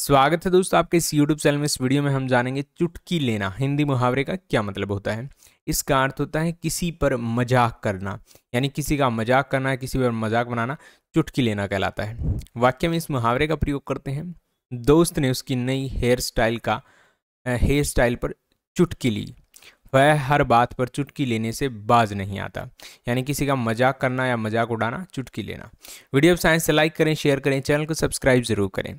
स्वागत है दोस्तों आपके इस यूट्यूब चैनल में इस वीडियो में हम जानेंगे चुटकी लेना हिंदी मुहावरे का क्या मतलब होता है इसका अर्थ होता है किसी पर मजाक करना यानी किसी का मजाक करना किसी पर मजाक बनाना चुटकी लेना कहलाता है वाक्य में इस मुहावरे का प्रयोग करते हैं दोस्त ने उसकी नई हेयर स्टाइल का हेयर स्टाइल पर चुटकी ली वह हर बात पर चुटकी लेने से बाज नहीं आता यानी किसी का मजाक करना या मजाक उड़ाना चुटकी लेना वीडियो साइंस से लाइक करें शेयर करें चैनल को सब्सक्राइब जरूर करें